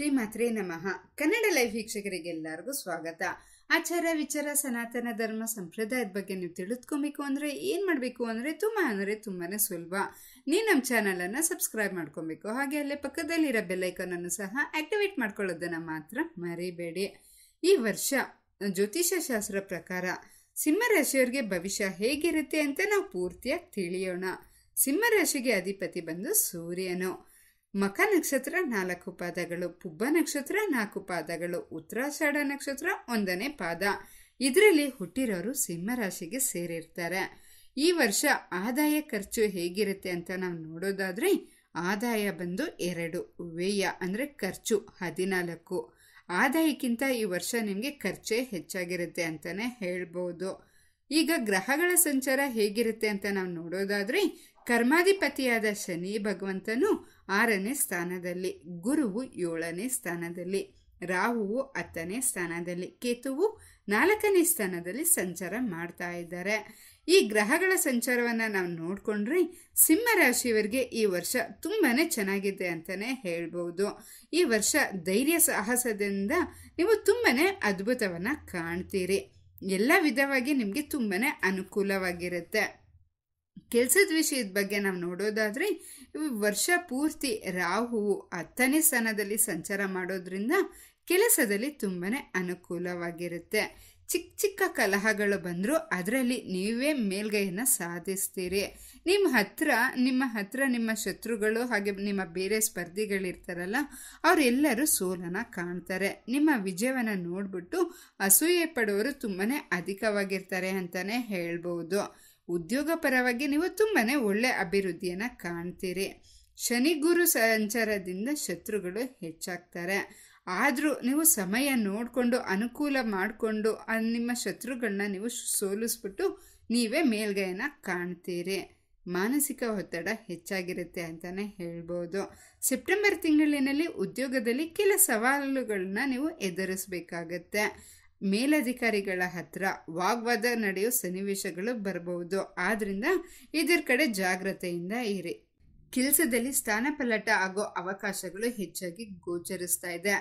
ಶ್ರೀ ಮಾತ್ರೇ ನಮಃ ಕನ್ನಡ ಲೈವ್ ವೀಕ್ಷಕರಿಗೆಲ್ಲರಿಗೂ ಸ್ವಾಗತ ಆಚಾರ ವಿಚಾರ ಸನಾತನ ಧರ್ಮ ಸಂಪ್ರದಾಯದ ಬಗ್ಗೆ ನೀವು ತಿಳಿದುಕೊಬೇಕು ಅಂದರೆ ಏನು ಮಾಡಬೇಕು ಅಂದರೆ ತುಂಬ ಅಂದರೆ ತುಂಬಾ ಸುಲಭ ನೀವು ನಮ್ಮ ಚಾನಲನ್ನು ಸಬ್ಸ್ಕ್ರೈಬ್ ಮಾಡ್ಕೊಬೇಕು ಹಾಗೆ ಅಲ್ಲೇ ಪಕ್ಕದಲ್ಲಿರೋ ಬೆಲ್ಲೈಕನನ್ನು ಸಹ ಆ್ಯಕ್ಟಿವೇಟ್ ಮಾಡ್ಕೊಳ್ಳೋದನ್ನು ಮಾತ್ರ ಮರಿಬೇಡಿ ಈ ವರ್ಷ ಶಾಸ್ತ್ರ ಪ್ರಕಾರ ಸಿಂಹರಾಶಿಯವರಿಗೆ ಭವಿಷ್ಯ ಹೇಗಿರುತ್ತೆ ಅಂತ ನಾವು ಪೂರ್ತಿಯಾಗಿ ತಿಳಿಯೋಣ ಸಿಂಹರಾಶಿಗೆ ಅಧಿಪತಿ ಬಂದು ಸೂರ್ಯನು ಮಕ ನಕ್ಷತ್ರ ನಾಲ್ಕು ಪಾದಗಳು ಪುಬ್ಬ ನಕ್ಷತ್ರ ನಾಲ್ಕು ಪಾದಗಳು ಉತ್ತರಾಷಾಢ ನಕ್ಷತ್ರ ಒಂದನೇ ಪಾದ ಇದರಲ್ಲಿ ಹುಟ್ಟಿರೋರು ಸಿಂಹರಾಶಿಗೆ ಸೇರಿರ್ತಾರೆ ಈ ವರ್ಷ ಆದಾಯ ಖರ್ಚು ಹೇಗಿರುತ್ತೆ ಅಂತ ನಾವು ನೋಡೋದಾದ್ರೆ ಆದಾಯ ಬಂದು ಎರಡು ವ್ಯಯ ಅಂದರೆ ಖರ್ಚು ಹದಿನಾಲ್ಕು ಆದಾಯಕ್ಕಿಂತ ಈ ವರ್ಷ ನಿಮಗೆ ಖರ್ಚೇ ಹೆಚ್ಚಾಗಿರುತ್ತೆ ಅಂತಲೇ ಹೇಳ್ಬೋದು ಈಗ ಗ್ರಹಗಳ ಸಂಚಾರ ಹೇಗಿರುತ್ತೆ ಅಂತ ನಾವು ನೋಡೋದಾದ್ರೆ ಕರ್ಮಾಧಿಪತಿಯಾದ ಶನಿ ಭಗವಂತನು ಆರನೇ ಸ್ಥಾನದಲ್ಲಿ ಗುರುವು ಏಳನೇ ಸ್ಥಾನದಲ್ಲಿ ರಾಹುವು ಹತ್ತನೇ ಸ್ಥಾನದಲ್ಲಿ ಕೇತುವು ನಾಲ್ಕನೇ ಸ್ಥಾನದಲ್ಲಿ ಸಂಚಾರ ಮಾಡ್ತಾ ಇದ್ದಾರೆ ಈ ಗ್ರಹಗಳ ಸಂಚಾರವನ್ನು ನಾವು ನೋಡಿಕೊಂಡ್ರೆ ಸಿಂಹ ರಾಶಿಯವರಿಗೆ ಈ ವರ್ಷ ತುಂಬಾ ಚೆನ್ನಾಗಿದೆ ಅಂತಲೇ ಹೇಳ್ಬೋದು ಈ ವರ್ಷ ಧೈರ್ಯ ಸಾಹಸದಿಂದ ನೀವು ತುಂಬಾ ಅದ್ಭುತವನ್ನು ಕಾಣ್ತೀರಿ ಎಲ್ಲ ವಿಧವಾಗಿ ನಿಮಗೆ ತುಂಬಾ ಅನುಕೂಲವಾಗಿರುತ್ತೆ ಕೆಲಸದ ವಿಷಯದ ಬಗ್ಗೆ ನಾವು ನೋಡೋದಾದರೆ ವರ್ಷ ಪೂರ್ತಿ ರಾಹು ಹತ್ತನೇ ಸ್ಥಾನದಲ್ಲಿ ಸಂಚಾರ ಮಾಡೋದ್ರಿಂದ ಕೆಲಸದಲ್ಲಿ ತುಂಬಾ ಅನುಕೂಲವಾಗಿರುತ್ತೆ ಚಿಕ್ಕ ಚಿಕ್ಕ ಕಲಹಗಳು ಬಂದರೂ ಅದರಲ್ಲಿ ನೀವೇ ಮೇಲ್ಗೈಯನ್ನು ಸಾಧಿಸ್ತೀರಿ ನಿಮ್ಮ ಹತ್ರ ನಿಮ್ಮ ಹತ್ರ ನಿಮ್ಮ ಶತ್ರುಗಳು ಹಾಗೆ ನಿಮ್ಮ ಬೇರೆ ಸ್ಪರ್ಧಿಗಳಿರ್ತಾರಲ್ಲ ಅವರೆಲ್ಲರೂ ಸೋಲನ ಕಾಣ್ತಾರೆ ನಿಮ್ಮ ವಿಜಯವನ್ನು ನೋಡಿಬಿಟ್ಟು ಅಸೂಯೆ ಪಡೋರು ತುಂಬಾ ಅಧಿಕವಾಗಿರ್ತಾರೆ ಅಂತಲೇ ಹೇಳ್ಬೋದು ಉದ್ಯೋಗ ಪರವಾಗಿ ನೀವು ತುಂಬಾ ಒಳ್ಳೆಯ ಅಭಿವೃದ್ಧಿಯನ್ನು ಕಾಣ್ತೀರಿ ಶನಿ ಗುರು ಸಂಚಾರದಿಂದ ಶತ್ರುಗಳು ಹೆಚ್ಚಾಗ್ತಾರೆ ಆದರೂ ನೀವು ಸಮಯ ನೋಡಿಕೊಂಡು ಅನುಕೂಲ ಮಾಡಿಕೊಂಡು ನಿಮ್ಮ ಶತ್ರುಗಳನ್ನ ನೀವು ಸೋಲಿಸ್ಬಿಟ್ಟು ನೀವೇ ಮೇಲ್ಗೈಯನ್ನು ಕಾಣ್ತೀರಿ ಮಾನಸಿಕ ಒತ್ತಡ ಹೆಚ್ಚಾಗಿರುತ್ತೆ ಅಂತಲೇ ಹೇಳ್ಬೋದು ಸೆಪ್ಟೆಂಬರ್ ತಿಂಗಳಿನಲ್ಲಿ ಉದ್ಯೋಗದಲ್ಲಿ ಕೆಲ ಸವಾಲುಗಳನ್ನ ನೀವು ಎದುರಿಸಬೇಕಾಗತ್ತೆ ಮೇಲಧಿಕಾರಿಗಳ ಹತ್ರ ವಾಗ್ವಾದ ನಡೆಯೋ ಸನ್ನಿವೇಶಗಳು ಬರಬಹುದು ಆದ್ರಿಂದ ಇದರ ಕಡೆ ಜಾಗ್ರತೆಯಿಂದ ಇರಿ ಕೆಲಸದಲ್ಲಿ ಸ್ಥಾನಪಲ್ಲಟ ಆಗೋ ಅವಕಾಶಗಳು ಹೆಚ್ಚಾಗಿ ಗೋಚರಿಸ್ತಾ ಇದೆ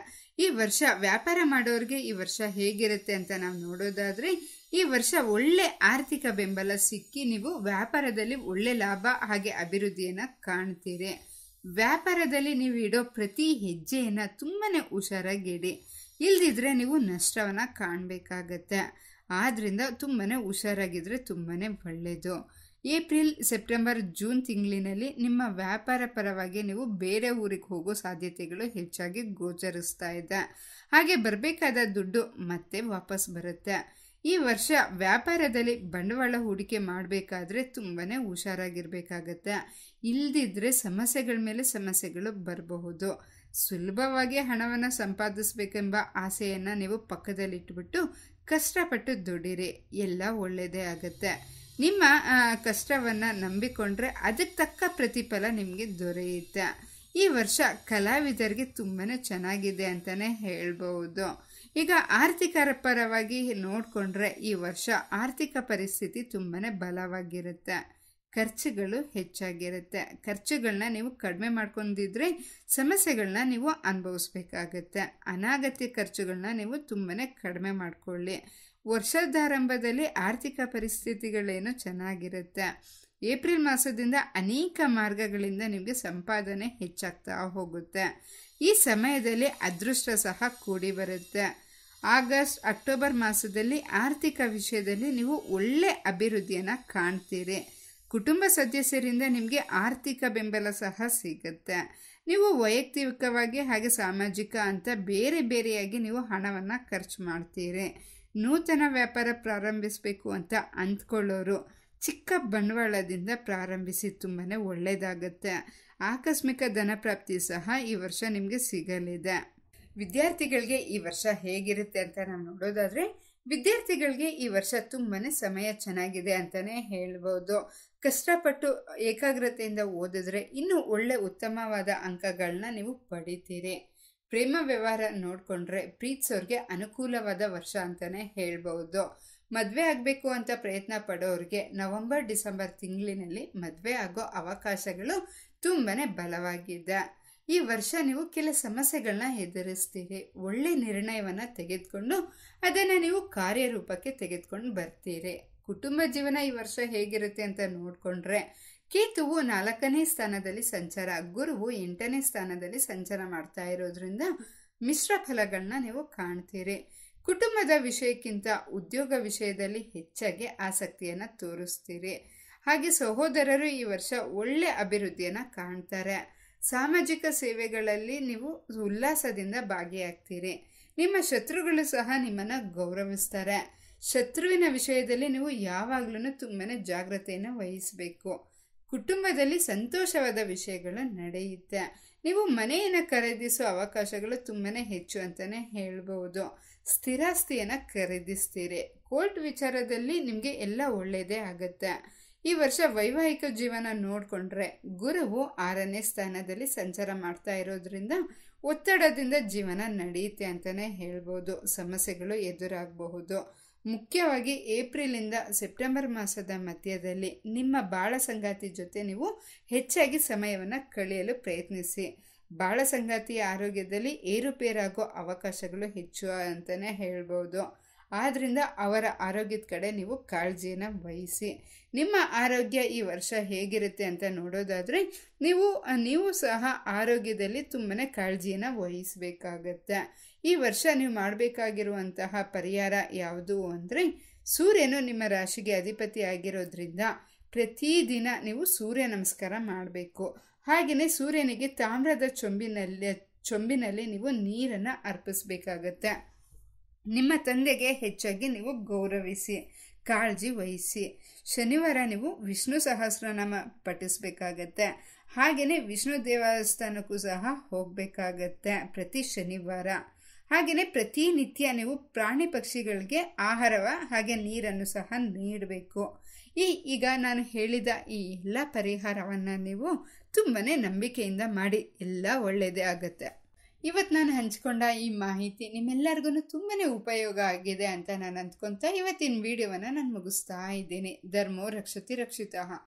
ಈ ವರ್ಷ ವ್ಯಾಪಾರ ಮಾಡೋರಿಗೆ ಈ ವರ್ಷ ಹೇಗಿರುತ್ತೆ ಅಂತ ನಾವು ನೋಡೋದಾದ್ರೆ ಈ ವರ್ಷ ಒಳ್ಳೆ ಆರ್ಥಿಕ ಬೆಂಬಲ ಸಿಕ್ಕಿ ನೀವು ವ್ಯಾಪಾರದಲ್ಲಿ ಒಳ್ಳೆ ಲಾಭ ಹಾಗೆ ಅಭಿವೃದ್ಧಿಯನ್ನು ಕಾಣ್ತೀರಿ ವ್ಯಾಪಾರದಲ್ಲಿ ನೀವು ಇಡೋ ಪ್ರತಿ ಹೆಜ್ಜೆಯನ್ನು ತುಂಬಾ ಹುಷಾರಾಗಿಡಿ ಇಲ್ದಿದ್ರೆ ನೀವು ನಷ್ಟವನ್ನು ಕಾಣಬೇಕಾಗತ್ತೆ ಆದ್ದರಿಂದ ತುಂಬಾ ಹುಷಾರಾಗಿದ್ದರೆ ತುಂಬಾ ಒಳ್ಳೆಯದು ಏಪ್ರಿಲ್ ಸೆಪ್ಟೆಂಬರ್ ಜೂನ್ ತಿಂಗಳಿನಲ್ಲಿ ನಿಮ್ಮ ವ್ಯಾಪಾರ ಪರವಾಗಿ ನೀವು ಬೇರೆ ಊರಿಗೆ ಹೋಗೋ ಸಾಧ್ಯತೆಗಳು ಹೆಚ್ಚಾಗಿ ಗೋಚರಿಸ್ತಾ ಇದೆ ಹಾಗೆ ಬರಬೇಕಾದ ದುಡ್ಡು ಮತ್ತೆ ವಾಪಸ್ ಬರುತ್ತೆ ಈ ವರ್ಷ ವ್ಯಾಪಾರದಲ್ಲಿ ಬಂಡವಾಳ ಹೂಡಿಕೆ ಮಾಡಬೇಕಾದ್ರೆ ತುಂಬಾ ಹುಷಾರಾಗಿರಬೇಕಾಗತ್ತೆ ಇಲ್ದಿದ್ರೆ ಸಮಸ್ಯೆಗಳ ಮೇಲೆ ಸಮಸ್ಯೆಗಳು ಬರಬಹುದು ಸುಲಭವಾಗಿ ಹಣವನ್ನು ಸಂಪಾದಿಸಬೇಕೆಂಬ ಆಸೆಯನ್ನು ನೀವು ಪಕ್ಕದಲ್ಲಿಟ್ಬಿಟ್ಟು ಕಷ್ಟಪಟ್ಟು ದುಡಿರಿ ಎಲ್ಲ ಒಳ್ಳೆಯದೇ ಆಗುತ್ತೆ ನಿಮ್ಮ ಕಷ್ಟವನ್ನು ನಂಬಿಕೊಂಡ್ರೆ ಅದಕ್ಕೆ ತಕ್ಕ ಪ್ರತಿಫಲ ನಿಮಗೆ ದೊರೆಯುತ್ತೆ ಈ ವರ್ಷ ಕಲಾವಿದರಿಗೆ ತುಂಬಾ ಚೆನ್ನಾಗಿದೆ ಅಂತಲೇ ಹೇಳ್ಬೋದು ಈಗ ಆರ್ಥಿಕ ಪರವಾಗಿ ನೋಡಿಕೊಂಡ್ರೆ ಈ ವರ್ಷ ಆರ್ಥಿಕ ಪರಿಸ್ಥಿತಿ ತುಂಬಾ ಬಲವಾಗಿರುತ್ತೆ ಖರ್ಚುಗಳು ಹೆಚ್ಚಾಗಿರುತ್ತೆ ಖರ್ಚುಗಳನ್ನ ನೀವು ಕಡಿಮೆ ಮಾಡ್ಕೊಂಡಿದ್ರೆ ಸಮಸ್ಯೆಗಳನ್ನ ನೀವು ಅನುಭವಿಸ್ಬೇಕಾಗತ್ತೆ ಅನಾಗತ್ಯ ಖರ್ಚುಗಳನ್ನ ನೀವು ತುಂಬಾ ಕಡಿಮೆ ಮಾಡಿಕೊಳ್ಳಿ ವರ್ಷದಾರಂಭದಲ್ಲಿ ಆರ್ಥಿಕ ಪರಿಸ್ಥಿತಿಗಳೇನು ಚೆನ್ನಾಗಿರುತ್ತೆ ಏಪ್ರಿಲ್ ಮಾಸದಿಂದ ಅನೇಕ ಮಾರ್ಗಗಳಿಂದ ನಿಮಗೆ ಸಂಪಾದನೆ ಹೆಚ್ಚಾಗ್ತಾ ಹೋಗುತ್ತೆ ಈ ಸಮಯದಲ್ಲಿ ಅದೃಷ್ಟ ಸಹ ಕೂಡಿ ಬರುತ್ತೆ ಆಗಸ್ಟ್ ಅಕ್ಟೋಬರ್ ಮಾಸದಲ್ಲಿ ಆರ್ಥಿಕ ವಿಷಯದಲ್ಲಿ ನೀವು ಒಳ್ಳೆ ಅಭಿವೃದ್ಧಿಯನ್ನು ಕಾಣ್ತೀರಿ ಕುಟುಂಬ ಸದಸ್ಯರಿಂದ ನಿಮಗೆ ಆರ್ಥಿಕ ಬೆಂಬಲ ಸಹ ಸಿಗುತ್ತೆ ನೀವು ವೈಯಕ್ತಿಕವಾಗಿ ಹಾಗೆ ಸಾಮಾಜಿಕ ಅಂತ ಬೇರೆ ಬೇರೆಯಾಗಿ ನೀವು ಹಣವನ್ನು ಖರ್ಚು ಮಾಡ್ತೀರಿ ನೂತನ ವ್ಯಾಪಾರ ಪ್ರಾರಂಭಿಸಬೇಕು ಅಂತ ಅಂದ್ಕೊಳ್ಳೋರು ಚಿಕ್ಕ ಬಂಡವಾಳದಿಂದ ಪ್ರಾರಂಭಿಸಿ ತುಂಬಾ ಒಳ್ಳೆಯದಾಗುತ್ತೆ ಆಕಸ್ಮಿಕ ಧನಪ್ರಾಪ್ತಿ ಸಹ ಈ ವರ್ಷ ನಿಮಗೆ ಸಿಗಲಿದೆ ವಿದ್ಯಾರ್ಥಿಗಳಿಗೆ ಈ ವರ್ಷ ಹೇಗಿರುತ್ತೆ ಅಂತ ನಾವು ನೋಡೋದಾದರೆ ವಿದ್ಯಾರ್ಥಿಗಳಿಗೆ ಈ ವರ್ಷ ತುಂಬನೇ ಸಮಯ ಚೆನ್ನಾಗಿದೆ ಅಂತಲೇ ಹೇಳ್ಬೋದು ಕಷ್ಟಪಟ್ಟು ಏಕಾಗ್ರತೆಯಿಂದ ಓದಿದ್ರೆ ಇನ್ನೂ ಒಳ್ಳೆ ಉತ್ತಮವಾದ ಅಂಕಗಳನ್ನ ನೀವು ಪಡಿತೀರಿ ಪ್ರೇಮ ವ್ಯವಹಾರ ನೋಡಿಕೊಂಡ್ರೆ ಪ್ರೀತ್ಸೋರಿಗೆ ಅನುಕೂಲವಾದ ವರ್ಷ ಅಂತಲೇ ಹೇಳ್ಬೋದು ಮದುವೆ ಆಗಬೇಕು ಅಂತ ಪ್ರಯತ್ನ ಪಡೋರಿಗೆ ನವಂಬರ್ ಡಿಸೆಂಬರ್ ತಿಂಗಳಿನಲ್ಲಿ ಮದುವೆ ಆಗೋ ಅವಕಾಶಗಳು ತುಂಬನೇ ಬಲವಾಗಿದೆ ಈ ವರ್ಷ ನೀವು ಕೆಲ ಸಮಸ್ಯೆಗಳನ್ನ ಎದುರಿಸ್ತೀರಿ ಒಳ್ಳೆ ನಿರ್ಣಯವನ್ನು ತೆಗೆದುಕೊಂಡು ಅದನ್ನು ನೀವು ಕಾರ್ಯರೂಪಕ್ಕೆ ತೆಗೆದುಕೊಂಡು ಬರ್ತೀರಿ ಕುಟುಂಬ ಜೀವನ ಈ ವರ್ಷ ಹೇಗಿರುತ್ತೆ ಅಂತ ನೋಡಿಕೊಂಡ್ರೆ ಕೇತುವು ನಾಲ್ಕನೇ ಸ್ಥಾನದಲ್ಲಿ ಸಂಚಾರ ಗುರುವು ಎಂಟನೇ ಸ್ಥಾನದಲ್ಲಿ ಸಂಚಾರ ಮಾಡ್ತಾ ಇರೋದ್ರಿಂದ ಮಿಶ್ರ ಫಲಗಳನ್ನ ನೀವು ಕಾಣ್ತೀರಿ ಕುಟುಂಬದ ವಿಷಯಕ್ಕಿಂತ ಉದ್ಯೋಗ ವಿಷಯದಲ್ಲಿ ಹೆಚ್ಚಾಗಿ ಆಸಕ್ತಿಯನ್ನು ತೋರಿಸ್ತೀರಿ ಹಾಗೆ ಸಹೋದರರು ಈ ವರ್ಷ ಒಳ್ಳೆ ಅಭಿವೃದ್ಧಿಯನ್ನು ಕಾಣ್ತಾರೆ ಸಾಮಾಜಿಕ ಸೇವೆಗಳಲ್ಲಿ ನೀವು ಉಲ್ಲಾಸದಿಂದ ಭಾಗಿಯಾಗ್ತೀರಿ ನಿಮ್ಮ ಶತ್ರುಗಳು ಸಹ ನಿಮ್ಮನ್ನು ಗೌರವಿಸ್ತಾರೆ ಶತ್ರುವಿನ ವಿಷಯದಲ್ಲಿ ನೀವು ಯಾವಾಗಲೂ ತುಂಬಾ ಜಾಗ್ರತೆಯನ್ನು ವಹಿಸಬೇಕು ಕುಟುಂಬದಲ್ಲಿ ಸಂತೋಷವಾದ ವಿಷಯಗಳು ನಡೆಯುತ್ತೆ ನೀವು ಮನೆಯನ್ನು ಖರೀದಿಸುವ ಅವಕಾಶಗಳು ತುಂಬಾ ಹೆಚ್ಚು ಅಂತಲೇ ಹೇಳ್ಬೋದು ಸ್ಥಿರಾಸ್ತಿಯನ್ನು ಖರೀದಿಸ್ತೀರಿ ಕೋರ್ಟ್ ವಿಚಾರದಲ್ಲಿ ನಿಮಗೆ ಎಲ್ಲ ಒಳ್ಳೆಯದೇ ಆಗುತ್ತೆ ಈ ವರ್ಷ ವೈವಾಹಿಕ ಜೀವನ ನೋಡಿಕೊಂಡ್ರೆ ಗುರುವು ಆರನೇ ಸ್ಥಾನದಲ್ಲಿ ಸಂಚಾರ ಮಾಡ್ತಾ ಇರೋದ್ರಿಂದ ಒತ್ತಡದಿಂದ ಜೀವನ ನಡೆಯುತ್ತೆ ಅಂತಲೇ ಹೇಳ್ಬೋದು ಸಮಸ್ಯೆಗಳು ಎದುರಾಗಬಹುದು ಮುಖ್ಯವಾಗಿ ಏಪ್ರಿಲಿಂದ ಸೆಪ್ಟೆಂಬರ್ ಮಾಸದ ಮಧ್ಯದಲ್ಲಿ ನಿಮ್ಮ ಬಾಳ ಸಂಗಾತಿ ಜೊತೆ ನೀವು ಹೆಚ್ಚಾಗಿ ಸಮಯವನ್ನು ಕಳೆಯಲು ಪ್ರಯತ್ನಿಸಿ ಬಾಳ ಸಂಗಾತಿಯ ಆರೋಗ್ಯದಲ್ಲಿ ಏರುಪೇರಾಗೋ ಅವಕಾಶಗಳು ಹೆಚ್ಚು ಅಂತಲೇ ಹೇಳ್ಬೋದು ಆದ್ದರಿಂದ ಅವರ ಆರೋಗ್ಯದ ಕಡೆ ನೀವು ಕಾಳಜಿಯನ್ನು ವಹಿಸಿ ನಿಮ್ಮ ಆರೋಗ್ಯ ಈ ವರ್ಷ ಹೇಗಿರುತ್ತೆ ಅಂತ ನೋಡೋದಾದರೆ ನೀವು ನೀವು ಸಹ ಆರೋಗ್ಯದಲ್ಲಿ ತುಂಬಾ ಕಾಳಜಿಯನ್ನು ವಹಿಸಬೇಕಾಗತ್ತೆ ಈ ವರ್ಷ ನೀವು ಮಾಡಬೇಕಾಗಿರುವಂತಹ ಪರಿಹಾರ ಯಾವುದು ಅಂದರೆ ಸೂರ್ಯನು ನಿಮ್ಮ ರಾಶಿಗೆ ಅಧಿಪತಿ ಆಗಿರೋದ್ರಿಂದ ಪ್ರತಿದಿನ ನೀವು ಸೂರ್ಯ ನಮಸ್ಕಾರ ಮಾಡಬೇಕು ಹಾಗೆಯೇ ಸೂರ್ಯನಿಗೆ ತಾಮ್ರದ ಚೊಂಬಿನಲ್ಲಿ ಚೊಂಬಿನಲ್ಲಿ ನೀವು ನೀರನ್ನು ಅರ್ಪಿಸಬೇಕಾಗತ್ತೆ ನಿಮ್ಮ ತಂದೆಗೆ ಹೆಚ್ಚಾಗಿ ನೀವು ಗೌರವಿಸಿ ಕಾಳಜಿ ವಹಿಸಿ ಶನಿವಾರ ನೀವು ವಿಷ್ಣು ಸಹಸ್ರನಾಮ ಪಠಿಸಬೇಕಾಗತ್ತೆ ಹಾಗೆಯೇ ವಿಷ್ಣು ದೇವಸ್ಥಾನಕ್ಕೂ ಸಹ ಹೋಗಬೇಕಾಗತ್ತೆ ಪ್ರತಿ ಶನಿವಾರ ಹಾಗೆಯೇ ಪ್ರತಿನಿತ್ಯ ನೀವು ಪ್ರಾಣಿ ಪಕ್ಷಿಗಳಿಗೆ ಆಹಾರವ ಹಾಗೆ ನೀರನ್ನು ಸಹ ನೀಡಬೇಕು ಈ ಈಗ ನಾನು ಹೇಳಿದ ಈ ಎಲ್ಲ ಪರಿಹಾರವನ್ನು ನೀವು ತುಂಬಾ ನಂಬಿಕೆಯಿಂದ ಮಾಡಿ ಎಲ್ಲ ಒಳ್ಳೆಯದೇ ಆಗುತ್ತೆ ಇವತ್ತು ನಾನು ಹಂಚ್ಕೊಂಡ ಈ ಮಾಹಿತಿ ನಿಮ್ಮೆಲ್ಲರಿಗೂ ತುಂಬಾ ಉಪಯೋಗ ಆಗಿದೆ ಅಂತ ನಾನು ಅಂದ್ಕೊತಾ ಇವತ್ತಿನ ವಿಡಿಯೋವನ್ನು ನಾನು ಮುಗಿಸ್ತಾ ಇದ್ದೇನೆ ಧರ್ಮೋ ರಕ್ಷತಿ ರಕ್ಷಿತ